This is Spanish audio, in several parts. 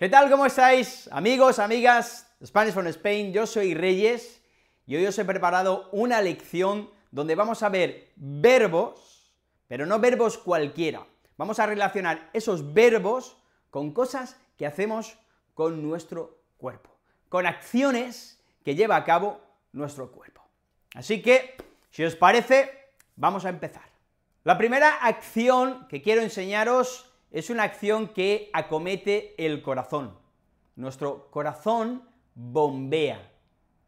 ¿Qué tal? ¿Cómo estáis? Amigos, amigas, Spanish from Spain, yo soy Reyes y hoy os he preparado una lección donde vamos a ver verbos, pero no verbos cualquiera. Vamos a relacionar esos verbos con cosas que hacemos con nuestro cuerpo, con acciones que lleva a cabo nuestro cuerpo. Así que, si os parece, vamos a empezar. La primera acción que quiero enseñaros es una acción que acomete el corazón. Nuestro corazón bombea.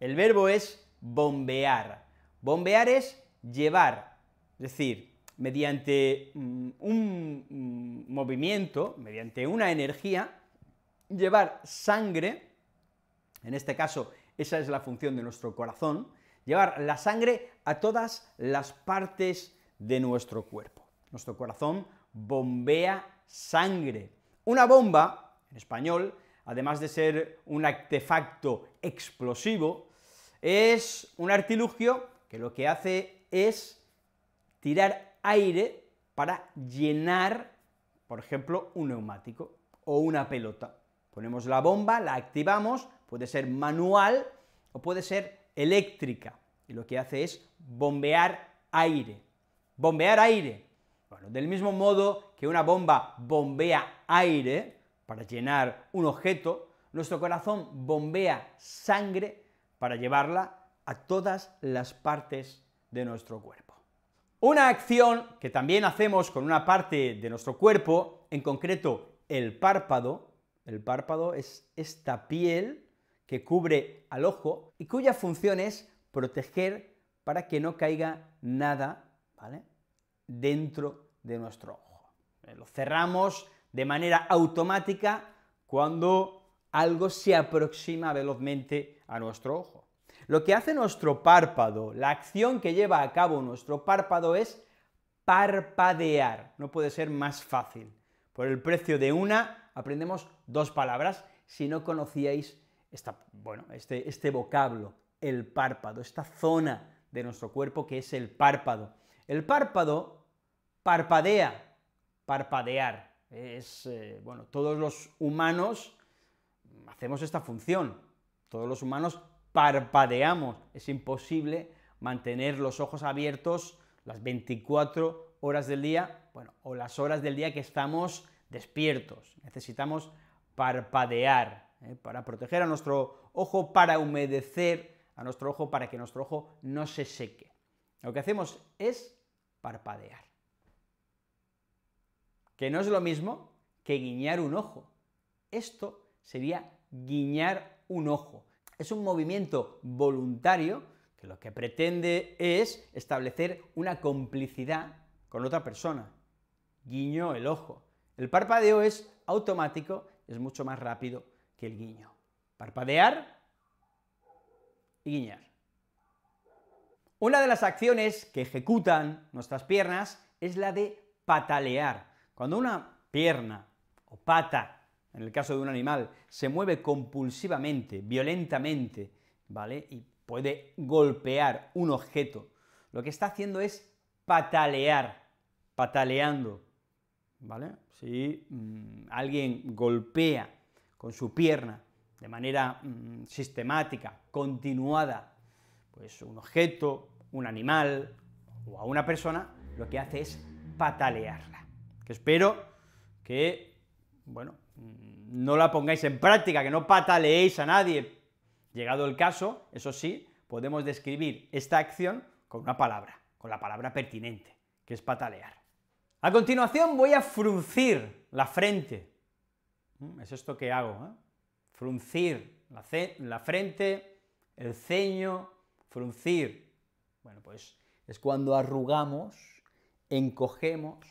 El verbo es bombear. Bombear es llevar, es decir, mediante mm, un mm, movimiento, mediante una energía, llevar sangre, en este caso esa es la función de nuestro corazón, llevar la sangre a todas las partes de nuestro cuerpo. Nuestro corazón bombea sangre. Una bomba, en español, además de ser un artefacto explosivo, es un artilugio que lo que hace es tirar aire para llenar, por ejemplo, un neumático o una pelota. Ponemos la bomba, la activamos, puede ser manual o puede ser eléctrica, y lo que hace es bombear aire. Bombear aire, bueno, del mismo modo que una bomba bombea aire para llenar un objeto, nuestro corazón bombea sangre para llevarla a todas las partes de nuestro cuerpo. Una acción que también hacemos con una parte de nuestro cuerpo, en concreto el párpado, el párpado es esta piel que cubre al ojo y cuya función es proteger para que no caiga nada, ¿vale? dentro de nuestro ojo. Eh, lo cerramos de manera automática cuando algo se aproxima velozmente a nuestro ojo. Lo que hace nuestro párpado, la acción que lleva a cabo nuestro párpado es parpadear. No puede ser más fácil. Por el precio de una aprendemos dos palabras si no conocíais bueno, este, este vocablo, el párpado, esta zona de nuestro cuerpo que es el párpado. El párpado parpadea, parpadear. Es, eh, bueno, todos los humanos hacemos esta función. Todos los humanos parpadeamos. Es imposible mantener los ojos abiertos las 24 horas del día, bueno, o las horas del día que estamos despiertos. Necesitamos parpadear ¿eh? para proteger a nuestro ojo, para humedecer a nuestro ojo, para que nuestro ojo no se seque. Lo que hacemos es parpadear. Que no es lo mismo que guiñar un ojo. Esto sería guiñar un ojo. Es un movimiento voluntario que lo que pretende es establecer una complicidad con otra persona. Guiño el ojo. El parpadeo es automático, es mucho más rápido que el guiño. Parpadear y guiñar. Una de las acciones que ejecutan nuestras piernas es la de patalear. Cuando una pierna o pata, en el caso de un animal, se mueve compulsivamente, violentamente, ¿vale? Y puede golpear un objeto, lo que está haciendo es patalear, pataleando, ¿vale? Si mm, alguien golpea con su pierna de manera mm, sistemática, continuada, pues un objeto, un animal o a una persona, lo que hace es patalearla. Que espero que, bueno, mm, no la pongáis en práctica, que no pataleéis a nadie. Llegado el caso, eso sí, podemos describir esta acción con una palabra, con la palabra pertinente, que es patalear. A continuación voy a fruncir la frente. Mm, es esto que hago, ¿eh? Fruncir la, la frente, el ceño, fruncir bueno, pues es cuando arrugamos, encogemos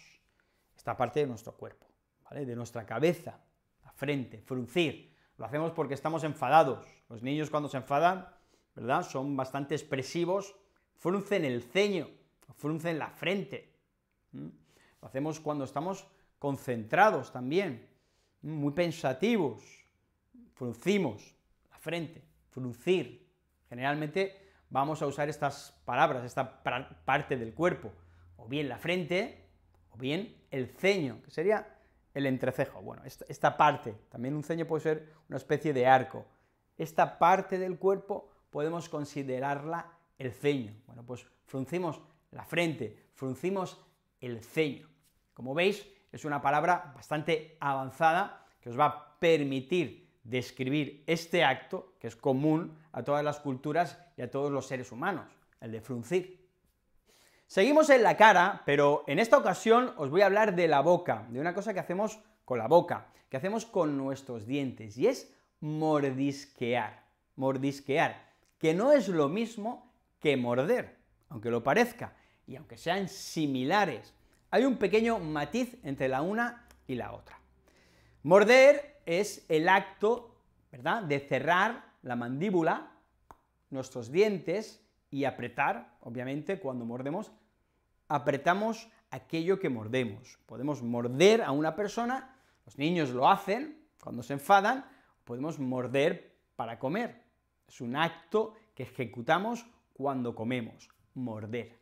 esta parte de nuestro cuerpo, ¿vale? De nuestra cabeza, la frente, fruncir. Lo hacemos porque estamos enfadados. Los niños cuando se enfadan, ¿verdad? Son bastante expresivos, fruncen el ceño, fruncen la frente. Lo hacemos cuando estamos concentrados también, muy pensativos, fruncimos la frente, fruncir. Generalmente vamos a usar estas palabras, esta parte del cuerpo, o bien la frente, o bien el ceño, que sería el entrecejo. Bueno, esta, parte, también un ceño puede ser una especie de arco. Esta parte del cuerpo podemos considerarla el ceño. Bueno, pues fruncimos la frente, fruncimos el ceño. Como veis, es una palabra bastante avanzada que os va a permitir describir este acto, que es común a todas las culturas a todos los seres humanos, el de fruncir. Seguimos en la cara, pero en esta ocasión os voy a hablar de la boca, de una cosa que hacemos con la boca, que hacemos con nuestros dientes, y es mordisquear, mordisquear, que no es lo mismo que morder, aunque lo parezca, y aunque sean similares. Hay un pequeño matiz entre la una y la otra. Morder es el acto, ¿verdad?, de cerrar la mandíbula nuestros dientes y apretar, obviamente, cuando mordemos, apretamos aquello que mordemos. Podemos morder a una persona, los niños lo hacen cuando se enfadan, podemos morder para comer. Es un acto que ejecutamos cuando comemos, morder.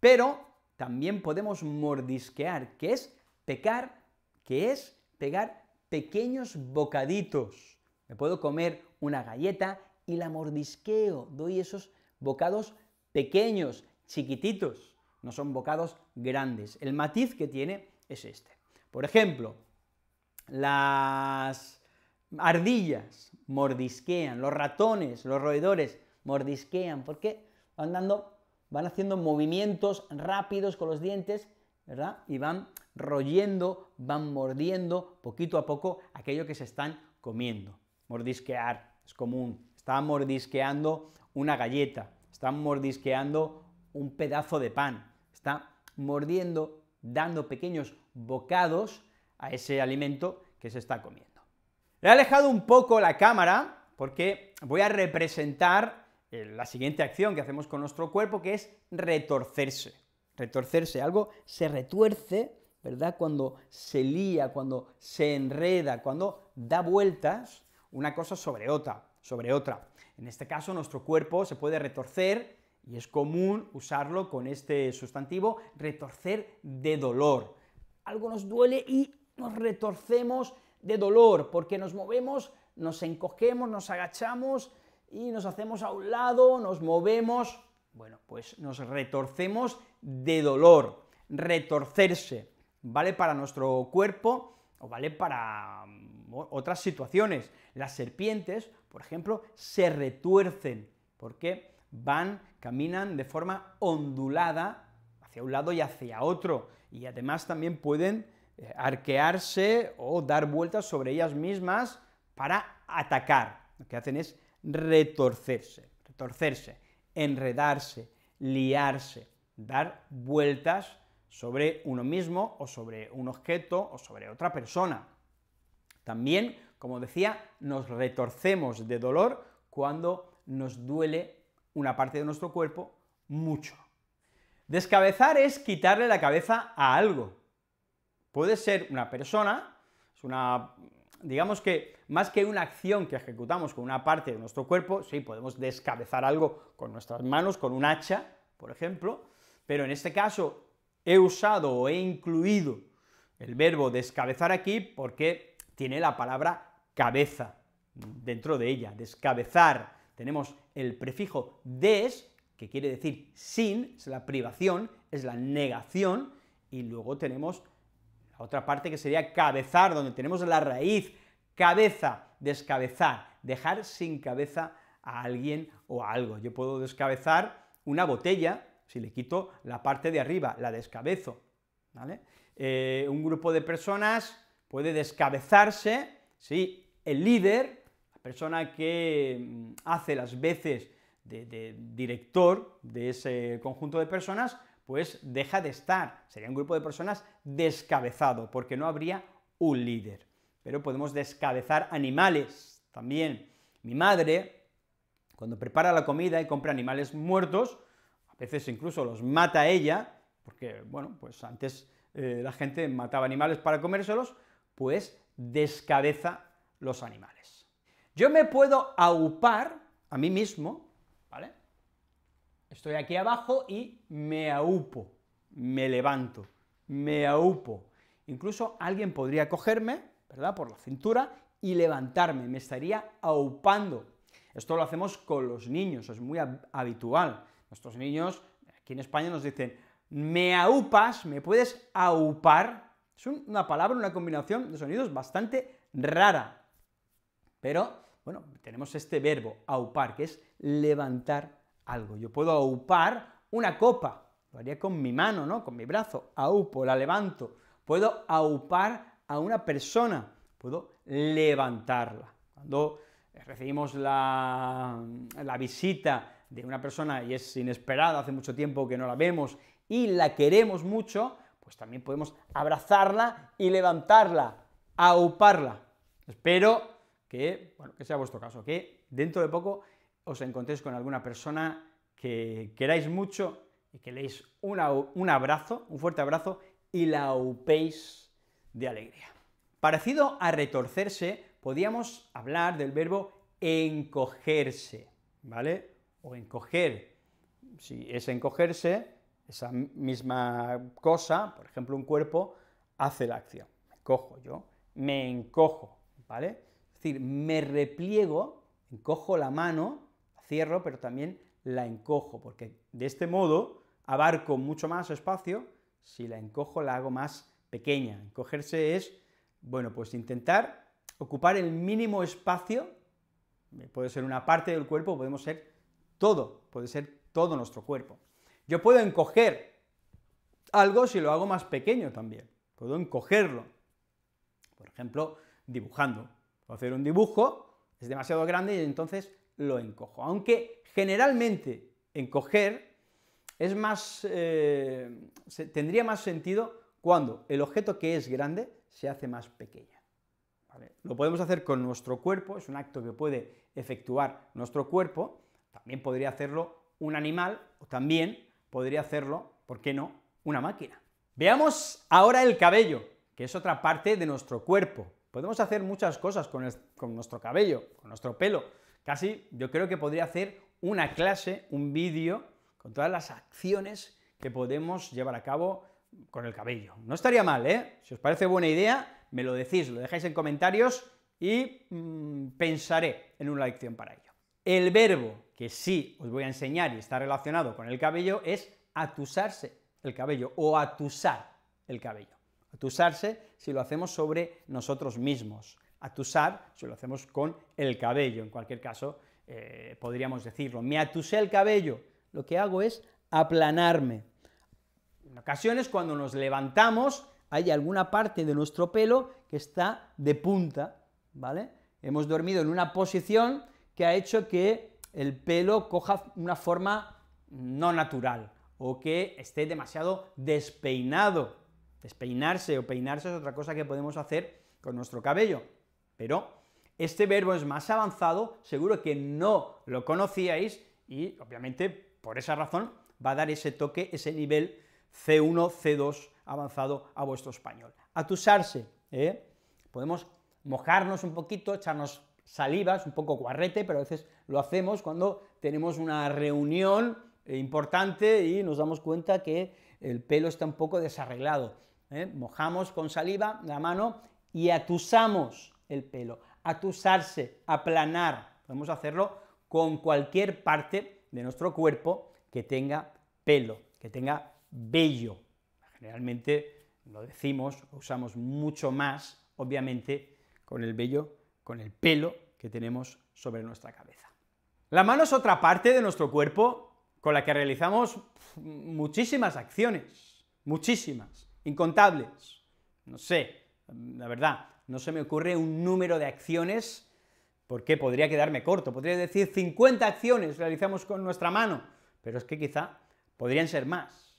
Pero también podemos mordisquear, que es pecar, que es pegar pequeños bocaditos. Me puedo comer una galleta y la mordisqueo. Doy esos bocados pequeños, chiquititos. No son bocados grandes. El matiz que tiene es este. Por ejemplo, las ardillas mordisquean, los ratones, los roedores mordisquean, porque van dando, van haciendo movimientos rápidos con los dientes, ¿verdad? Y van royendo, van mordiendo poquito a poco aquello que se están comiendo. Mordisquear es común está mordisqueando una galleta, está mordisqueando un pedazo de pan, está mordiendo, dando pequeños bocados a ese alimento que se está comiendo. He alejado un poco la cámara porque voy a representar eh, la siguiente acción que hacemos con nuestro cuerpo, que es retorcerse. Retorcerse, algo se retuerce, ¿verdad? Cuando se lía, cuando se enreda, cuando da vueltas una cosa sobre otra sobre otra. En este caso, nuestro cuerpo se puede retorcer, y es común usarlo con este sustantivo, retorcer de dolor. Algo nos duele y nos retorcemos de dolor, porque nos movemos, nos encogemos, nos agachamos y nos hacemos a un lado, nos movemos, bueno, pues nos retorcemos de dolor, retorcerse, ¿vale? Para nuestro cuerpo o vale para mm, otras situaciones. Las serpientes por ejemplo, se retuercen porque van, caminan de forma ondulada hacia un lado y hacia otro, y además también pueden eh, arquearse o dar vueltas sobre ellas mismas para atacar. Lo que hacen es retorcerse, retorcerse, enredarse, liarse, dar vueltas sobre uno mismo o sobre un objeto o sobre otra persona. También como decía, nos retorcemos de dolor cuando nos duele una parte de nuestro cuerpo mucho. Descabezar es quitarle la cabeza a algo. Puede ser una persona, es una, digamos que más que una acción que ejecutamos con una parte de nuestro cuerpo, sí, podemos descabezar algo con nuestras manos, con un hacha, por ejemplo, pero en este caso he usado o he incluido el verbo descabezar aquí porque tiene la palabra cabeza dentro de ella, descabezar. Tenemos el prefijo des, que quiere decir sin, es la privación, es la negación, y luego tenemos la otra parte que sería cabezar, donde tenemos la raíz, cabeza, descabezar, dejar sin cabeza a alguien o a algo. Yo puedo descabezar una botella si le quito la parte de arriba, la descabezo, eh, un grupo de personas puede descabezarse ¿sí? El líder, la persona que mm, hace las veces de, director de ese conjunto de personas, pues deja de estar, sería un grupo de personas descabezado, porque no habría un líder. Pero podemos descabezar animales también. Mi madre, cuando prepara la comida y compra animales muertos, a veces incluso los mata ella, porque, bueno, pues antes eh, la gente mataba animales para comérselos, pues descabeza los animales. Yo me puedo aupar a mí mismo, ¿vale? Estoy aquí abajo y me aupo, me levanto, me aupo. Incluso alguien podría cogerme, ¿verdad?, por la cintura y levantarme, me estaría aupando. Esto lo hacemos con los niños, es muy habitual. Nuestros niños, aquí en España nos dicen, me aupas, me puedes aupar, es una palabra, una combinación de sonidos bastante rara. Pero, bueno, tenemos este verbo, aupar, que es levantar algo. Yo puedo aupar una copa, lo haría con mi mano, ¿no? Con mi brazo, aupo, la levanto. Puedo aupar a una persona, puedo levantarla. Cuando recibimos la, la, visita de una persona y es inesperada, hace mucho tiempo que no la vemos y la queremos mucho, pues también podemos abrazarla y levantarla, auparla. Espero que, bueno, que sea vuestro caso, que dentro de poco os encontréis con alguna persona que queráis mucho y que leéis un abrazo, un fuerte abrazo, y la aupéis de alegría. Parecido a retorcerse, podíamos hablar del verbo encogerse, ¿vale? O encoger. Si es encogerse, esa misma cosa, por ejemplo, un cuerpo, hace la acción. Me cojo yo, me encojo, ¿vale? Es decir, me repliego, encojo la mano, cierro, pero también la encojo, porque de este modo abarco mucho más espacio, si la encojo la hago más pequeña. Encogerse es, bueno, pues intentar ocupar el mínimo espacio, puede ser una parte del cuerpo, podemos ser todo, puede ser todo nuestro cuerpo. Yo puedo encoger algo si lo hago más pequeño también. Puedo encogerlo. Por ejemplo, dibujando. Puedo hacer un dibujo, es demasiado grande y entonces lo encojo. Aunque generalmente encoger es más, eh, tendría más sentido cuando el objeto que es grande se hace más pequeño. Lo podemos hacer con nuestro cuerpo, es un acto que puede efectuar nuestro cuerpo, también podría hacerlo un animal o también podría hacerlo, ¿por qué no?, una máquina. Veamos ahora el cabello, que es otra parte de nuestro cuerpo. Podemos hacer muchas cosas con, nuestro cabello, con nuestro pelo. Casi yo creo que podría hacer una clase, un vídeo, con todas las acciones que podemos llevar a cabo con el cabello. No estaría mal, ¿eh? Si os parece buena idea, me lo decís, lo dejáis en comentarios y mm, pensaré en una lección para ello. El verbo que sí os voy a enseñar y está relacionado con el cabello es atusarse el cabello o atusar el cabello. Atusarse si lo hacemos sobre nosotros mismos, atusar si lo hacemos con el cabello. En cualquier caso, eh, podríamos decirlo, me atusé el cabello, lo que hago es aplanarme. En ocasiones cuando nos levantamos hay alguna parte de nuestro pelo que está de punta, ¿vale? Hemos dormido en una posición que ha hecho que el pelo coja una forma no natural o que esté demasiado despeinado. Despeinarse o peinarse es otra cosa que podemos hacer con nuestro cabello, pero este verbo es más avanzado, seguro que no lo conocíais y obviamente por esa razón va a dar ese toque, ese nivel C1, C2 avanzado a vuestro español. Atusarse, ¿eh? Podemos mojarnos un poquito, echarnos saliva, es un poco guarrete, pero a veces lo hacemos cuando tenemos una reunión importante y nos damos cuenta que el pelo está un poco desarreglado. ¿eh? Mojamos con saliva la mano y atusamos el pelo. Atusarse, aplanar. Podemos hacerlo con cualquier parte de nuestro cuerpo que tenga pelo, que tenga vello. Generalmente lo decimos, usamos mucho más, obviamente, con el vello con el pelo que tenemos sobre nuestra cabeza. La mano es otra parte de nuestro cuerpo con la que realizamos muchísimas acciones, muchísimas, incontables. No sé, la verdad, no se me ocurre un número de acciones porque podría quedarme corto, podría decir 50 acciones realizamos con nuestra mano, pero es que quizá podrían ser más.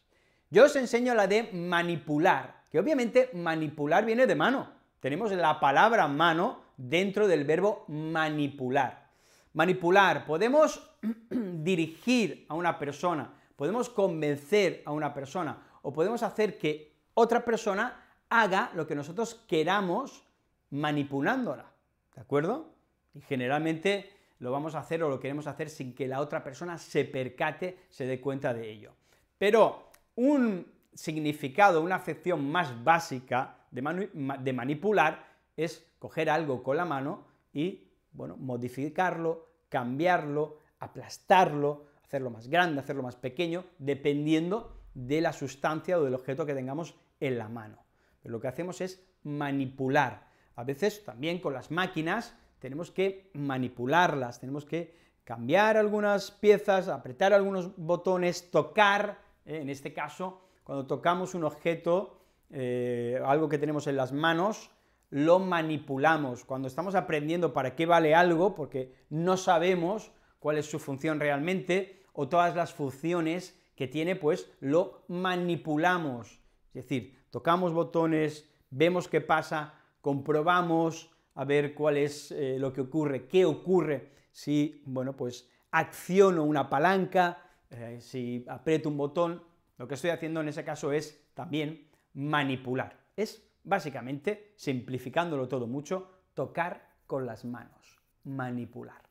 Yo os enseño la de manipular, que obviamente manipular viene de mano. Tenemos la palabra mano dentro del verbo manipular. Manipular, podemos dirigir a una persona, podemos convencer a una persona o podemos hacer que otra persona haga lo que nosotros queramos manipulándola, ¿de acuerdo? Y generalmente lo vamos a hacer o lo queremos hacer sin que la otra persona se percate, se dé cuenta de ello. Pero un significado, una afección más básica de, de manipular es coger algo con la mano y, bueno, modificarlo, cambiarlo, aplastarlo, hacerlo más grande, hacerlo más pequeño, dependiendo de la sustancia o del objeto que tengamos en la mano. Pero lo que hacemos es manipular. A veces también con las máquinas tenemos que manipularlas, tenemos que cambiar algunas piezas, apretar algunos botones, tocar, ¿eh? en este caso, cuando tocamos un objeto, eh, algo que tenemos en las manos, lo manipulamos, cuando estamos aprendiendo para qué vale algo, porque no sabemos cuál es su función realmente, o todas las funciones que tiene, pues lo manipulamos. Es decir, tocamos botones, vemos qué pasa, comprobamos a ver cuál es eh, lo que ocurre, qué ocurre si, bueno, pues acciono una palanca, eh, si aprieto un botón. Lo que estoy haciendo en ese caso es también manipular. Es Básicamente, simplificándolo todo mucho, tocar con las manos, manipular.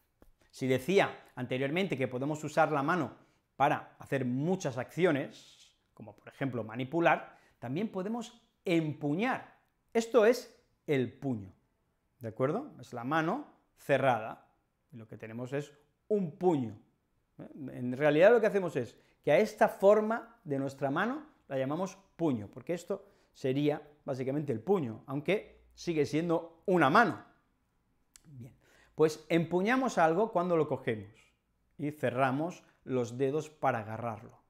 Si decía anteriormente que podemos usar la mano para hacer muchas acciones, como por ejemplo manipular, también podemos empuñar. Esto es el puño, ¿de acuerdo? Es la mano cerrada, y lo que tenemos es un puño. ¿eh? En realidad lo que hacemos es que a esta forma de nuestra mano la llamamos puño, porque esto sería básicamente el puño, aunque sigue siendo una mano. Bien, pues empuñamos algo cuando lo cogemos y cerramos los dedos para agarrarlo.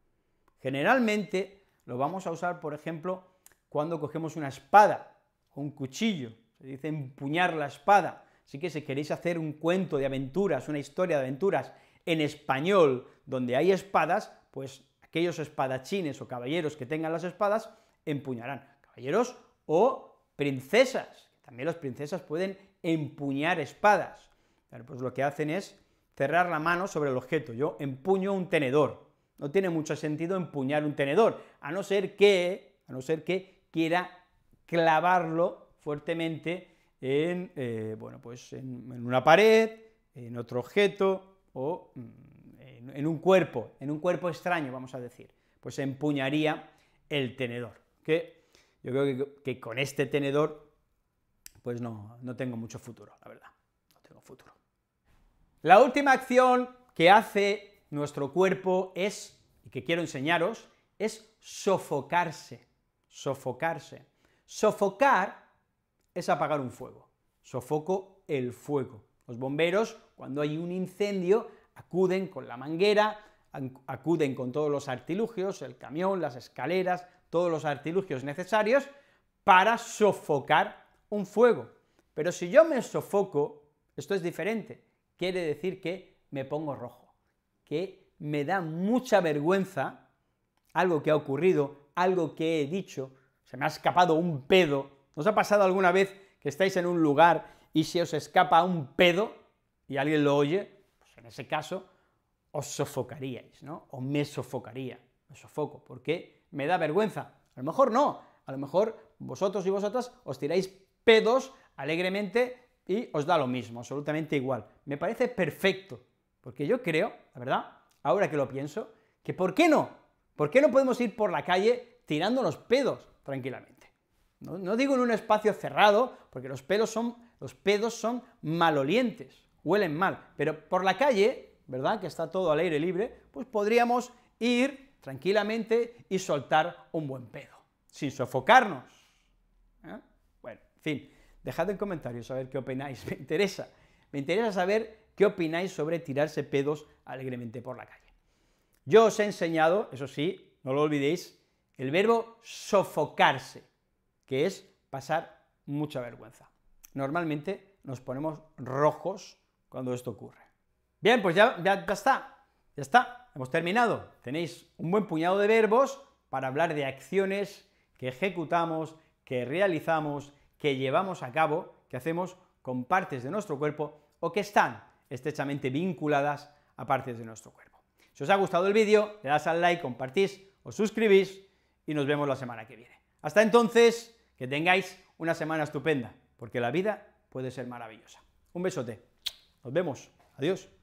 Generalmente lo vamos a usar, por ejemplo, cuando cogemos una espada o un cuchillo, se dice empuñar la espada. Así que si queréis hacer un cuento de aventuras, una historia de aventuras en español donde hay espadas, pues aquellos espadachines o caballeros que tengan las espadas empuñarán caballeros o princesas. También las princesas pueden empuñar espadas. pues lo que hacen es cerrar la mano sobre el objeto. Yo empuño un tenedor. No tiene mucho sentido empuñar un tenedor, a no ser que, a no ser que quiera clavarlo fuertemente en, eh, bueno, pues en, una pared, en otro objeto o mm, en, un cuerpo, en un cuerpo extraño, vamos a decir. Pues empuñaría el tenedor, yo creo que, con este tenedor, pues no, no tengo mucho futuro, la verdad, no tengo futuro. La última acción que hace nuestro cuerpo es, y que quiero enseñaros, es sofocarse, sofocarse. Sofocar es apagar un fuego, sofoco el fuego. Los bomberos, cuando hay un incendio, acuden con la manguera, acuden con todos los artilugios, el camión, las escaleras, todos los artilugios necesarios para sofocar un fuego. Pero si yo me sofoco, esto es diferente. Quiere decir que me pongo rojo, que me da mucha vergüenza algo que ha ocurrido, algo que he dicho, se me ha escapado un pedo. ¿Os ha pasado alguna vez que estáis en un lugar y se os escapa un pedo y alguien lo oye? Pues en ese caso os sofocaríais, ¿no? O me sofocaría, me sofoco. ¿Por qué? me da vergüenza. A lo mejor no, a lo mejor vosotros y vosotras os tiráis pedos alegremente y os da lo mismo, absolutamente igual. Me parece perfecto, porque yo creo, la verdad, ahora que lo pienso, que ¿por qué no? ¿Por qué no podemos ir por la calle tirando los pedos tranquilamente? No, digo en un espacio cerrado, porque los, pelos son, los pedos son malolientes, huelen mal, pero por la calle, ¿verdad? Que está todo al aire libre, pues podríamos ir tranquilamente y soltar un buen pedo, sin sofocarnos. ¿eh? Bueno, en fin, dejad en comentarios a ver qué opináis, me interesa. Me interesa saber qué opináis sobre tirarse pedos alegremente por la calle. Yo os he enseñado, eso sí, no lo olvidéis, el verbo sofocarse, que es pasar mucha vergüenza. Normalmente nos ponemos rojos cuando esto ocurre. Bien, pues ya está, ya está, hemos terminado. Tenéis un buen puñado de verbos para hablar de acciones que ejecutamos, que realizamos, que llevamos a cabo, que hacemos con partes de nuestro cuerpo o que están estrechamente vinculadas a partes de nuestro cuerpo. Si os ha gustado el vídeo, le das al like, compartís, os suscribís y nos vemos la semana que viene. Hasta entonces, que tengáis una semana estupenda, porque la vida puede ser maravillosa. Un besote. Nos vemos. Adiós.